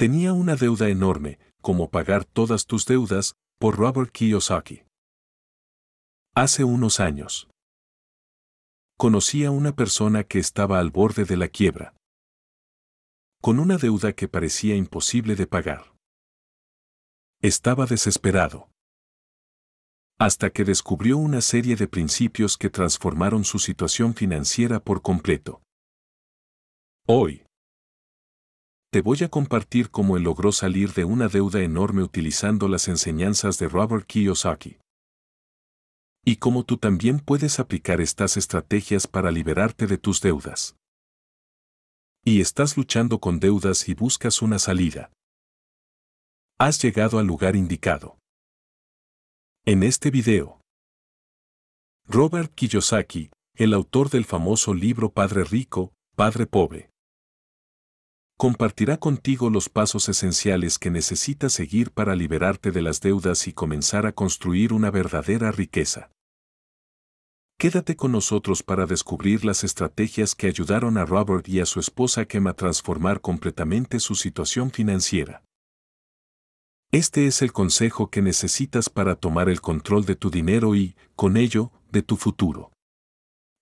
Tenía una deuda enorme, como pagar todas tus deudas, por Robert Kiyosaki. Hace unos años. Conocí a una persona que estaba al borde de la quiebra. Con una deuda que parecía imposible de pagar. Estaba desesperado hasta que descubrió una serie de principios que transformaron su situación financiera por completo. Hoy, te voy a compartir cómo él logró salir de una deuda enorme utilizando las enseñanzas de Robert Kiyosaki. Y cómo tú también puedes aplicar estas estrategias para liberarte de tus deudas. Y estás luchando con deudas y buscas una salida. Has llegado al lugar indicado. En este video, Robert Kiyosaki, el autor del famoso libro Padre Rico, Padre Pobre, compartirá contigo los pasos esenciales que necesitas seguir para liberarte de las deudas y comenzar a construir una verdadera riqueza. Quédate con nosotros para descubrir las estrategias que ayudaron a Robert y a su esposa Kema a transformar completamente su situación financiera. Este es el consejo que necesitas para tomar el control de tu dinero y, con ello, de tu futuro.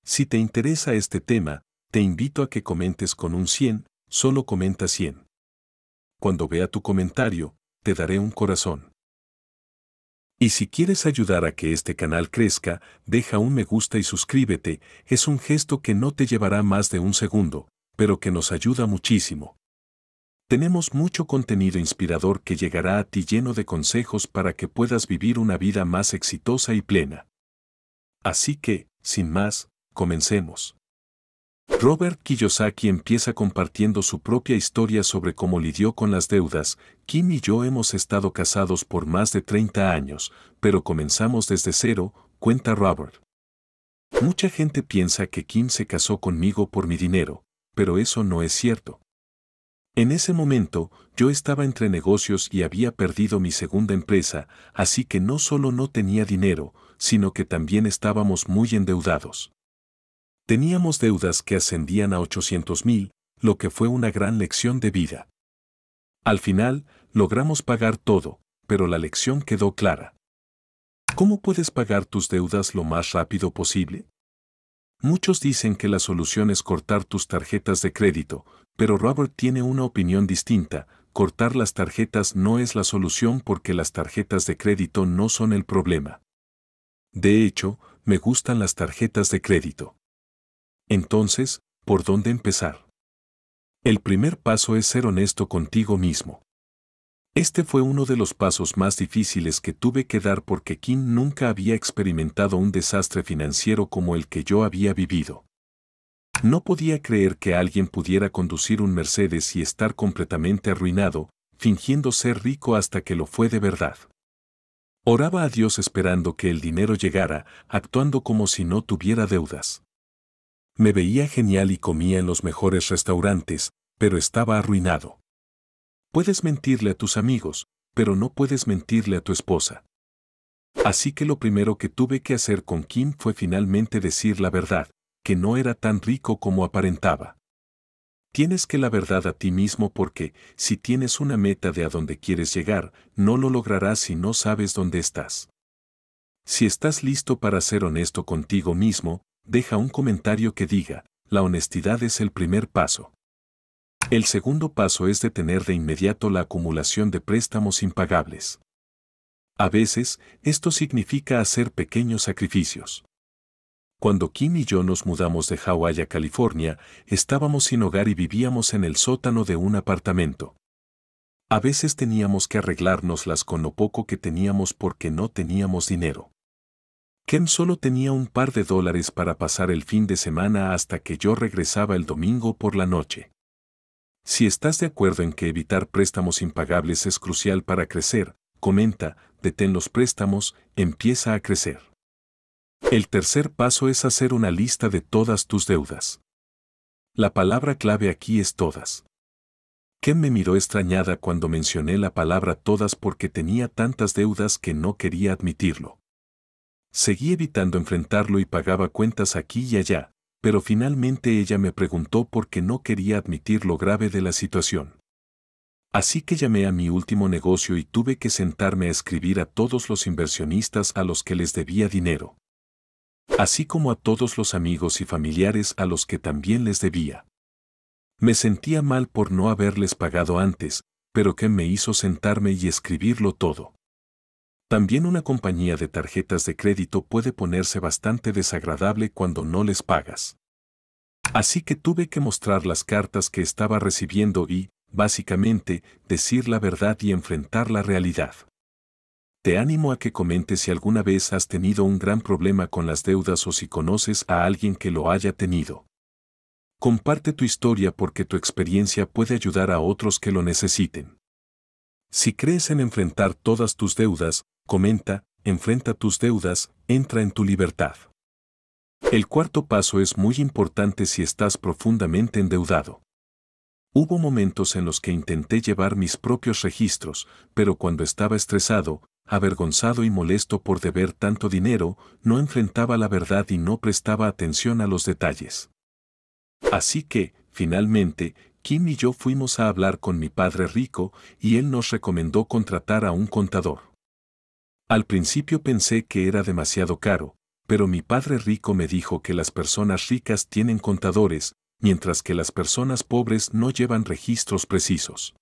Si te interesa este tema, te invito a que comentes con un 100 Solo comenta 100. Cuando vea tu comentario, te daré un corazón. Y si quieres ayudar a que este canal crezca, deja un me gusta y suscríbete, es un gesto que no te llevará más de un segundo, pero que nos ayuda muchísimo. Tenemos mucho contenido inspirador que llegará a ti lleno de consejos para que puedas vivir una vida más exitosa y plena. Así que, sin más, comencemos. Robert Kiyosaki empieza compartiendo su propia historia sobre cómo lidió con las deudas. Kim y yo hemos estado casados por más de 30 años, pero comenzamos desde cero, cuenta Robert. Mucha gente piensa que Kim se casó conmigo por mi dinero, pero eso no es cierto. En ese momento, yo estaba entre negocios y había perdido mi segunda empresa, así que no solo no tenía dinero, sino que también estábamos muy endeudados. Teníamos deudas que ascendían a 800,000, mil, lo que fue una gran lección de vida. Al final, logramos pagar todo, pero la lección quedó clara. ¿Cómo puedes pagar tus deudas lo más rápido posible? Muchos dicen que la solución es cortar tus tarjetas de crédito, pero Robert tiene una opinión distinta, cortar las tarjetas no es la solución porque las tarjetas de crédito no son el problema. De hecho, me gustan las tarjetas de crédito. Entonces, ¿por dónde empezar? El primer paso es ser honesto contigo mismo. Este fue uno de los pasos más difíciles que tuve que dar porque Kim nunca había experimentado un desastre financiero como el que yo había vivido. No podía creer que alguien pudiera conducir un Mercedes y estar completamente arruinado, fingiendo ser rico hasta que lo fue de verdad. Oraba a Dios esperando que el dinero llegara, actuando como si no tuviera deudas. Me veía genial y comía en los mejores restaurantes, pero estaba arruinado. Puedes mentirle a tus amigos, pero no puedes mentirle a tu esposa. Así que lo primero que tuve que hacer con Kim fue finalmente decir la verdad, que no era tan rico como aparentaba. Tienes que la verdad a ti mismo porque, si tienes una meta de a dónde quieres llegar, no lo lograrás si no sabes dónde estás. Si estás listo para ser honesto contigo mismo, deja un comentario que diga, la honestidad es el primer paso. El segundo paso es detener de inmediato la acumulación de préstamos impagables. A veces, esto significa hacer pequeños sacrificios. Cuando Kim y yo nos mudamos de Hawái a California, estábamos sin hogar y vivíamos en el sótano de un apartamento. A veces teníamos que arreglárnoslas con lo poco que teníamos porque no teníamos dinero. Ken solo tenía un par de dólares para pasar el fin de semana hasta que yo regresaba el domingo por la noche. Si estás de acuerdo en que evitar préstamos impagables es crucial para crecer, comenta, detén los préstamos, empieza a crecer. El tercer paso es hacer una lista de todas tus deudas. La palabra clave aquí es todas. Ken me miró extrañada cuando mencioné la palabra todas porque tenía tantas deudas que no quería admitirlo. Seguí evitando enfrentarlo y pagaba cuentas aquí y allá, pero finalmente ella me preguntó por qué no quería admitir lo grave de la situación. Así que llamé a mi último negocio y tuve que sentarme a escribir a todos los inversionistas a los que les debía dinero. Así como a todos los amigos y familiares a los que también les debía. Me sentía mal por no haberles pagado antes, pero qué me hizo sentarme y escribirlo todo. También una compañía de tarjetas de crédito puede ponerse bastante desagradable cuando no les pagas. Así que tuve que mostrar las cartas que estaba recibiendo y, básicamente, decir la verdad y enfrentar la realidad. Te animo a que comentes si alguna vez has tenido un gran problema con las deudas o si conoces a alguien que lo haya tenido. Comparte tu historia porque tu experiencia puede ayudar a otros que lo necesiten. Si crees en enfrentar todas tus deudas, comenta, enfrenta tus deudas, entra en tu libertad. El cuarto paso es muy importante si estás profundamente endeudado. Hubo momentos en los que intenté llevar mis propios registros, pero cuando estaba estresado, avergonzado y molesto por deber tanto dinero, no enfrentaba la verdad y no prestaba atención a los detalles. Así que, finalmente, Kim y yo fuimos a hablar con mi padre rico y él nos recomendó contratar a un contador. Al principio pensé que era demasiado caro, pero mi padre rico me dijo que las personas ricas tienen contadores, mientras que las personas pobres no llevan registros precisos.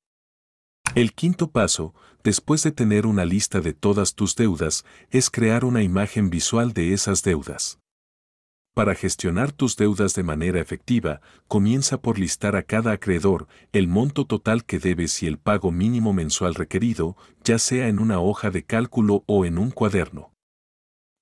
El quinto paso, después de tener una lista de todas tus deudas, es crear una imagen visual de esas deudas. Para gestionar tus deudas de manera efectiva, comienza por listar a cada acreedor el monto total que debes y el pago mínimo mensual requerido, ya sea en una hoja de cálculo o en un cuaderno.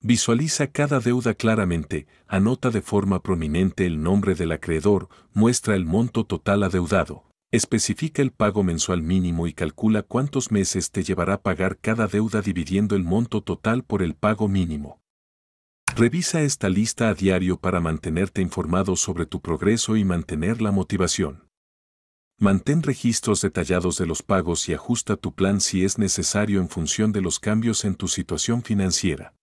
Visualiza cada deuda claramente, anota de forma prominente el nombre del acreedor, muestra el monto total adeudado, especifica el pago mensual mínimo y calcula cuántos meses te llevará pagar cada deuda dividiendo el monto total por el pago mínimo. Revisa esta lista a diario para mantenerte informado sobre tu progreso y mantener la motivación. Mantén registros detallados de los pagos y ajusta tu plan si es necesario en función de los cambios en tu situación financiera.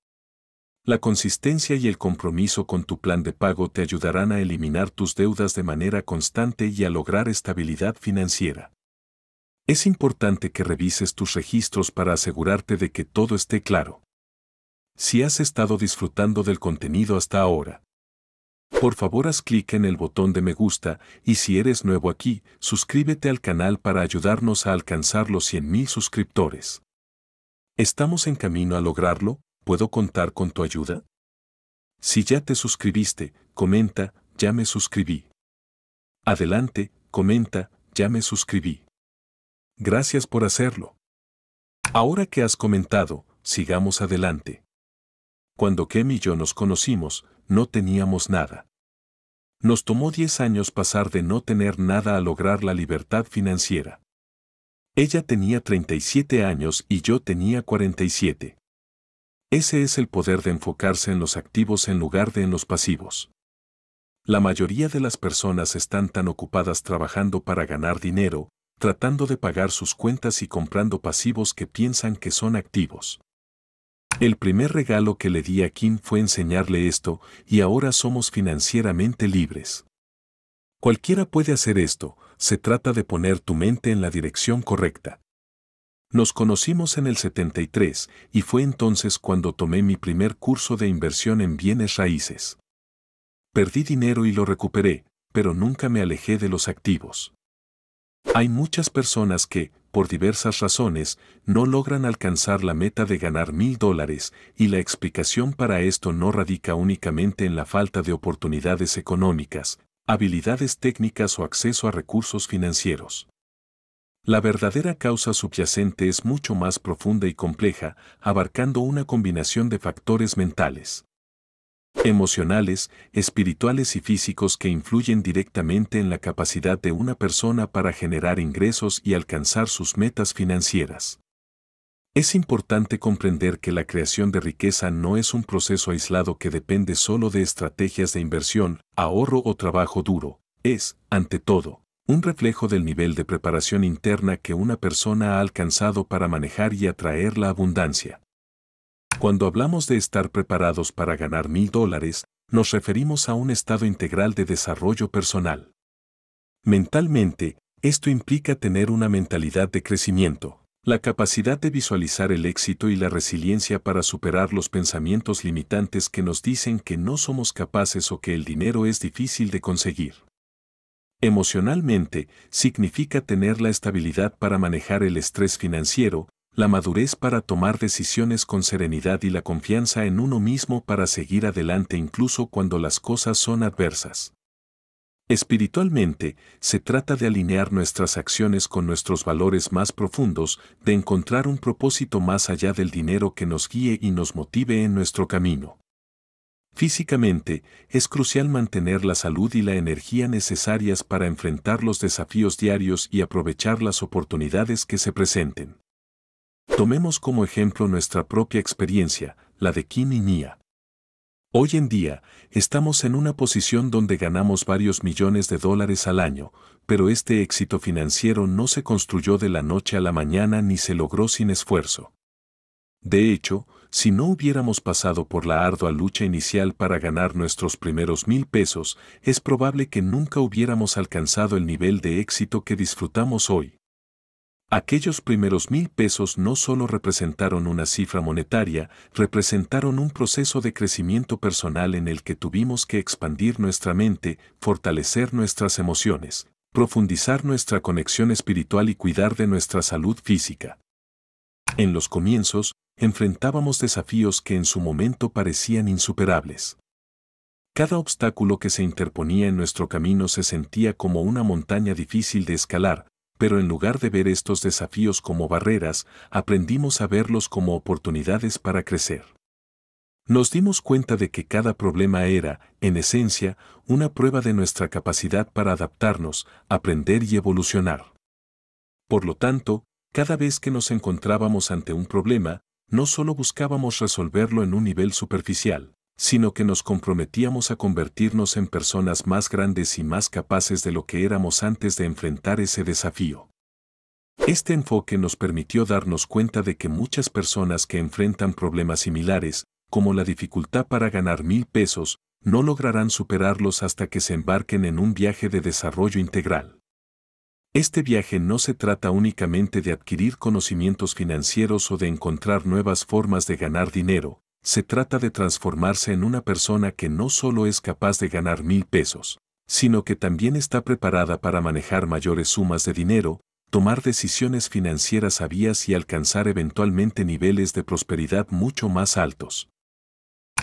La consistencia y el compromiso con tu plan de pago te ayudarán a eliminar tus deudas de manera constante y a lograr estabilidad financiera. Es importante que revises tus registros para asegurarte de que todo esté claro si has estado disfrutando del contenido hasta ahora. Por favor haz clic en el botón de me gusta y si eres nuevo aquí, suscríbete al canal para ayudarnos a alcanzar los 100.000 suscriptores. ¿Estamos en camino a lograrlo? ¿Puedo contar con tu ayuda? Si ya te suscribiste, comenta, ya me suscribí. Adelante, comenta, ya me suscribí. Gracias por hacerlo. Ahora que has comentado, sigamos adelante. Cuando Kem y yo nos conocimos, no teníamos nada. Nos tomó 10 años pasar de no tener nada a lograr la libertad financiera. Ella tenía 37 años y yo tenía 47. Ese es el poder de enfocarse en los activos en lugar de en los pasivos. La mayoría de las personas están tan ocupadas trabajando para ganar dinero, tratando de pagar sus cuentas y comprando pasivos que piensan que son activos. El primer regalo que le di a Kim fue enseñarle esto y ahora somos financieramente libres. Cualquiera puede hacer esto, se trata de poner tu mente en la dirección correcta. Nos conocimos en el 73 y fue entonces cuando tomé mi primer curso de inversión en bienes raíces. Perdí dinero y lo recuperé, pero nunca me alejé de los activos. Hay muchas personas que, por diversas razones, no logran alcanzar la meta de ganar mil dólares, y la explicación para esto no radica únicamente en la falta de oportunidades económicas, habilidades técnicas o acceso a recursos financieros. La verdadera causa subyacente es mucho más profunda y compleja, abarcando una combinación de factores mentales emocionales, espirituales y físicos que influyen directamente en la capacidad de una persona para generar ingresos y alcanzar sus metas financieras. Es importante comprender que la creación de riqueza no es un proceso aislado que depende solo de estrategias de inversión, ahorro o trabajo duro. Es, ante todo, un reflejo del nivel de preparación interna que una persona ha alcanzado para manejar y atraer la abundancia. Cuando hablamos de estar preparados para ganar mil dólares, nos referimos a un estado integral de desarrollo personal. Mentalmente, esto implica tener una mentalidad de crecimiento, la capacidad de visualizar el éxito y la resiliencia para superar los pensamientos limitantes que nos dicen que no somos capaces o que el dinero es difícil de conseguir. Emocionalmente, significa tener la estabilidad para manejar el estrés financiero, la madurez para tomar decisiones con serenidad y la confianza en uno mismo para seguir adelante incluso cuando las cosas son adversas. Espiritualmente, se trata de alinear nuestras acciones con nuestros valores más profundos, de encontrar un propósito más allá del dinero que nos guíe y nos motive en nuestro camino. Físicamente, es crucial mantener la salud y la energía necesarias para enfrentar los desafíos diarios y aprovechar las oportunidades que se presenten. Tomemos como ejemplo nuestra propia experiencia, la de Kim y Nia. Hoy en día, estamos en una posición donde ganamos varios millones de dólares al año, pero este éxito financiero no se construyó de la noche a la mañana ni se logró sin esfuerzo. De hecho, si no hubiéramos pasado por la ardua lucha inicial para ganar nuestros primeros mil pesos, es probable que nunca hubiéramos alcanzado el nivel de éxito que disfrutamos hoy. Aquellos primeros mil pesos no solo representaron una cifra monetaria, representaron un proceso de crecimiento personal en el que tuvimos que expandir nuestra mente, fortalecer nuestras emociones, profundizar nuestra conexión espiritual y cuidar de nuestra salud física. En los comienzos, enfrentábamos desafíos que en su momento parecían insuperables. Cada obstáculo que se interponía en nuestro camino se sentía como una montaña difícil de escalar, pero en lugar de ver estos desafíos como barreras, aprendimos a verlos como oportunidades para crecer. Nos dimos cuenta de que cada problema era, en esencia, una prueba de nuestra capacidad para adaptarnos, aprender y evolucionar. Por lo tanto, cada vez que nos encontrábamos ante un problema, no solo buscábamos resolverlo en un nivel superficial, sino que nos comprometíamos a convertirnos en personas más grandes y más capaces de lo que éramos antes de enfrentar ese desafío. Este enfoque nos permitió darnos cuenta de que muchas personas que enfrentan problemas similares, como la dificultad para ganar mil pesos, no lograrán superarlos hasta que se embarquen en un viaje de desarrollo integral. Este viaje no se trata únicamente de adquirir conocimientos financieros o de encontrar nuevas formas de ganar dinero, se trata de transformarse en una persona que no solo es capaz de ganar mil pesos, sino que también está preparada para manejar mayores sumas de dinero, tomar decisiones financieras sabias y alcanzar eventualmente niveles de prosperidad mucho más altos.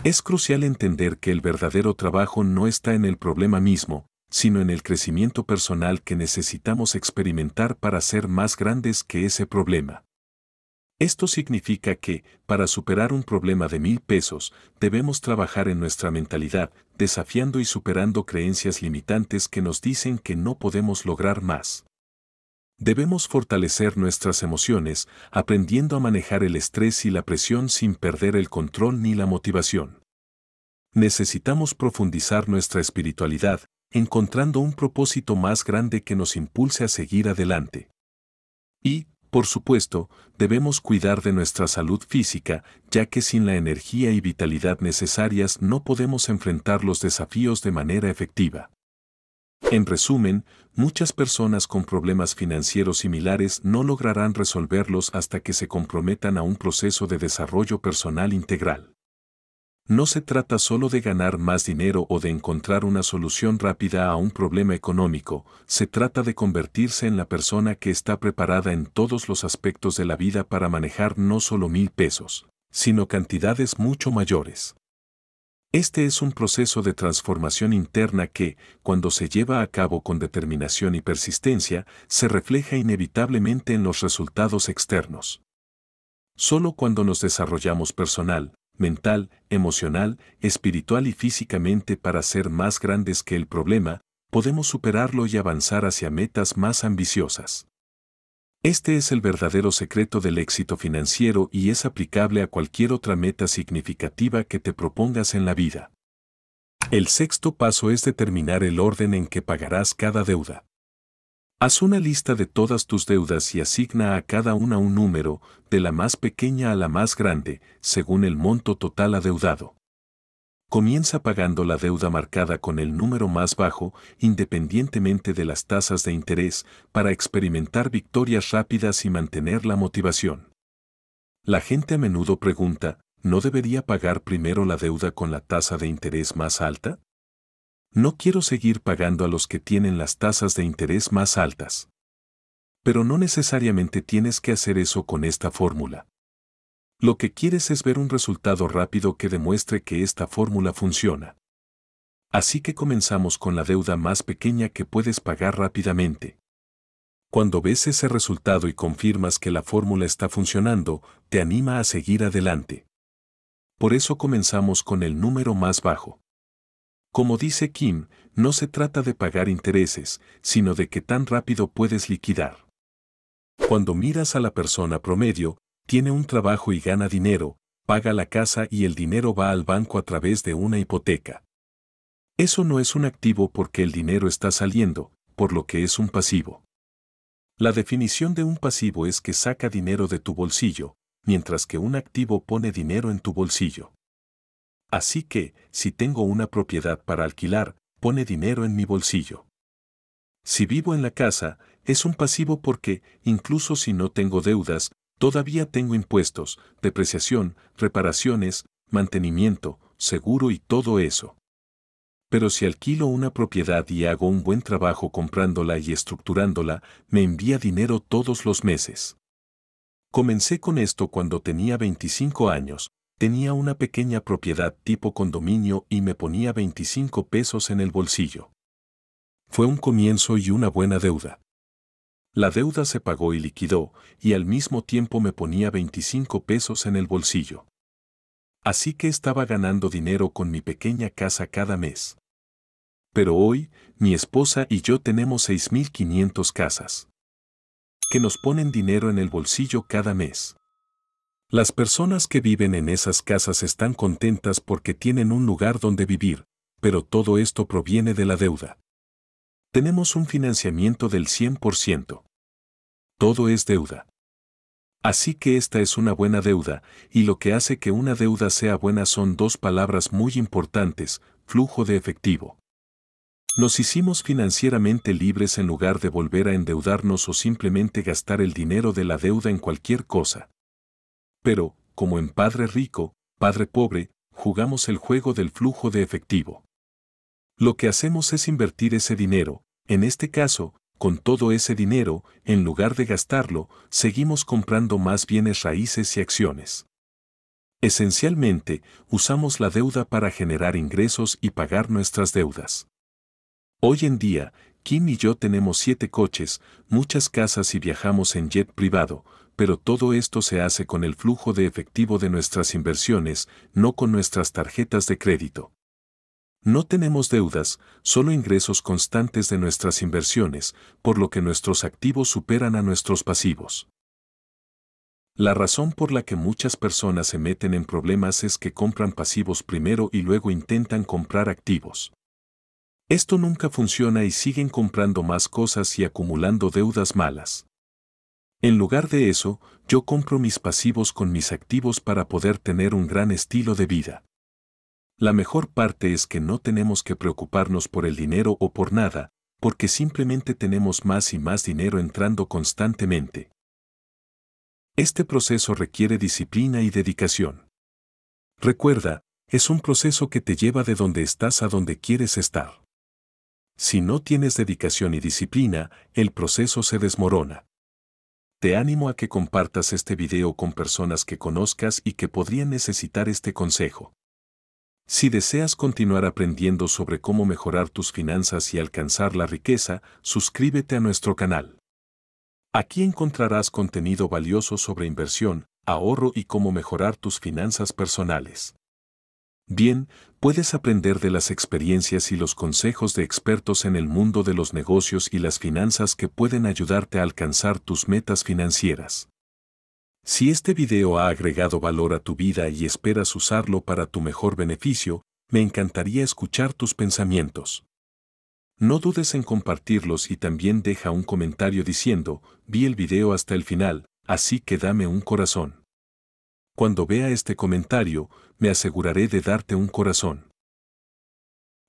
Es crucial entender que el verdadero trabajo no está en el problema mismo, sino en el crecimiento personal que necesitamos experimentar para ser más grandes que ese problema. Esto significa que, para superar un problema de mil pesos, debemos trabajar en nuestra mentalidad, desafiando y superando creencias limitantes que nos dicen que no podemos lograr más. Debemos fortalecer nuestras emociones, aprendiendo a manejar el estrés y la presión sin perder el control ni la motivación. Necesitamos profundizar nuestra espiritualidad, encontrando un propósito más grande que nos impulse a seguir adelante. Y, por supuesto, debemos cuidar de nuestra salud física, ya que sin la energía y vitalidad necesarias no podemos enfrentar los desafíos de manera efectiva. En resumen, muchas personas con problemas financieros similares no lograrán resolverlos hasta que se comprometan a un proceso de desarrollo personal integral. No se trata solo de ganar más dinero o de encontrar una solución rápida a un problema económico, se trata de convertirse en la persona que está preparada en todos los aspectos de la vida para manejar no solo mil pesos, sino cantidades mucho mayores. Este es un proceso de transformación interna que, cuando se lleva a cabo con determinación y persistencia, se refleja inevitablemente en los resultados externos. Solo cuando nos desarrollamos personal, mental, emocional, espiritual y físicamente para ser más grandes que el problema, podemos superarlo y avanzar hacia metas más ambiciosas. Este es el verdadero secreto del éxito financiero y es aplicable a cualquier otra meta significativa que te propongas en la vida. El sexto paso es determinar el orden en que pagarás cada deuda. Haz una lista de todas tus deudas y asigna a cada una un número, de la más pequeña a la más grande, según el monto total adeudado. Comienza pagando la deuda marcada con el número más bajo, independientemente de las tasas de interés, para experimentar victorias rápidas y mantener la motivación. La gente a menudo pregunta, ¿no debería pagar primero la deuda con la tasa de interés más alta? No quiero seguir pagando a los que tienen las tasas de interés más altas. Pero no necesariamente tienes que hacer eso con esta fórmula. Lo que quieres es ver un resultado rápido que demuestre que esta fórmula funciona. Así que comenzamos con la deuda más pequeña que puedes pagar rápidamente. Cuando ves ese resultado y confirmas que la fórmula está funcionando, te anima a seguir adelante. Por eso comenzamos con el número más bajo. Como dice Kim, no se trata de pagar intereses, sino de que tan rápido puedes liquidar. Cuando miras a la persona promedio, tiene un trabajo y gana dinero, paga la casa y el dinero va al banco a través de una hipoteca. Eso no es un activo porque el dinero está saliendo, por lo que es un pasivo. La definición de un pasivo es que saca dinero de tu bolsillo, mientras que un activo pone dinero en tu bolsillo. Así que, si tengo una propiedad para alquilar, pone dinero en mi bolsillo. Si vivo en la casa, es un pasivo porque, incluso si no tengo deudas, todavía tengo impuestos, depreciación, reparaciones, mantenimiento, seguro y todo eso. Pero si alquilo una propiedad y hago un buen trabajo comprándola y estructurándola, me envía dinero todos los meses. Comencé con esto cuando tenía 25 años, Tenía una pequeña propiedad tipo condominio y me ponía 25 pesos en el bolsillo. Fue un comienzo y una buena deuda. La deuda se pagó y liquidó, y al mismo tiempo me ponía 25 pesos en el bolsillo. Así que estaba ganando dinero con mi pequeña casa cada mes. Pero hoy, mi esposa y yo tenemos 6.500 casas. Que nos ponen dinero en el bolsillo cada mes. Las personas que viven en esas casas están contentas porque tienen un lugar donde vivir, pero todo esto proviene de la deuda. Tenemos un financiamiento del 100%. Todo es deuda. Así que esta es una buena deuda, y lo que hace que una deuda sea buena son dos palabras muy importantes, flujo de efectivo. Nos hicimos financieramente libres en lugar de volver a endeudarnos o simplemente gastar el dinero de la deuda en cualquier cosa. Pero, como en Padre Rico, Padre Pobre, jugamos el juego del flujo de efectivo. Lo que hacemos es invertir ese dinero, en este caso, con todo ese dinero, en lugar de gastarlo, seguimos comprando más bienes raíces y acciones. Esencialmente, usamos la deuda para generar ingresos y pagar nuestras deudas. Hoy en día, Kim y yo tenemos siete coches, muchas casas y viajamos en jet privado, pero todo esto se hace con el flujo de efectivo de nuestras inversiones, no con nuestras tarjetas de crédito. No tenemos deudas, solo ingresos constantes de nuestras inversiones, por lo que nuestros activos superan a nuestros pasivos. La razón por la que muchas personas se meten en problemas es que compran pasivos primero y luego intentan comprar activos. Esto nunca funciona y siguen comprando más cosas y acumulando deudas malas. En lugar de eso, yo compro mis pasivos con mis activos para poder tener un gran estilo de vida. La mejor parte es que no tenemos que preocuparnos por el dinero o por nada, porque simplemente tenemos más y más dinero entrando constantemente. Este proceso requiere disciplina y dedicación. Recuerda, es un proceso que te lleva de donde estás a donde quieres estar. Si no tienes dedicación y disciplina, el proceso se desmorona. Te animo a que compartas este video con personas que conozcas y que podrían necesitar este consejo. Si deseas continuar aprendiendo sobre cómo mejorar tus finanzas y alcanzar la riqueza, suscríbete a nuestro canal. Aquí encontrarás contenido valioso sobre inversión, ahorro y cómo mejorar tus finanzas personales. Bien, puedes aprender de las experiencias y los consejos de expertos en el mundo de los negocios y las finanzas que pueden ayudarte a alcanzar tus metas financieras. Si este video ha agregado valor a tu vida y esperas usarlo para tu mejor beneficio, me encantaría escuchar tus pensamientos. No dudes en compartirlos y también deja un comentario diciendo, vi el video hasta el final, así que dame un corazón cuando vea este comentario, me aseguraré de darte un corazón.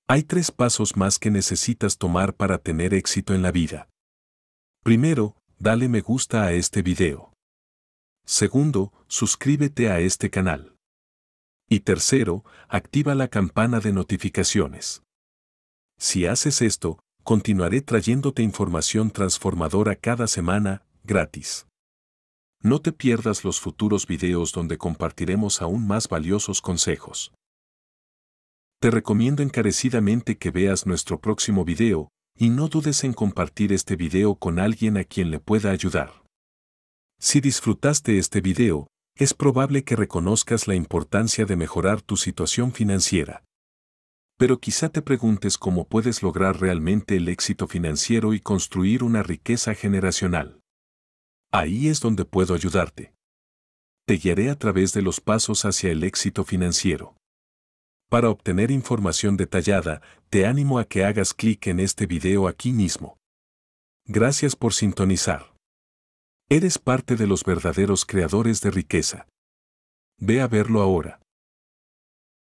Hay tres pasos más que necesitas tomar para tener éxito en la vida. Primero, dale me gusta a este video. Segundo, suscríbete a este canal. Y tercero, activa la campana de notificaciones. Si haces esto, continuaré trayéndote información transformadora cada semana, gratis. No te pierdas los futuros videos donde compartiremos aún más valiosos consejos. Te recomiendo encarecidamente que veas nuestro próximo video y no dudes en compartir este video con alguien a quien le pueda ayudar. Si disfrutaste este video, es probable que reconozcas la importancia de mejorar tu situación financiera. Pero quizá te preguntes cómo puedes lograr realmente el éxito financiero y construir una riqueza generacional. Ahí es donde puedo ayudarte. Te guiaré a través de los pasos hacia el éxito financiero. Para obtener información detallada, te animo a que hagas clic en este video aquí mismo. Gracias por sintonizar. Eres parte de los verdaderos creadores de riqueza. Ve a verlo ahora.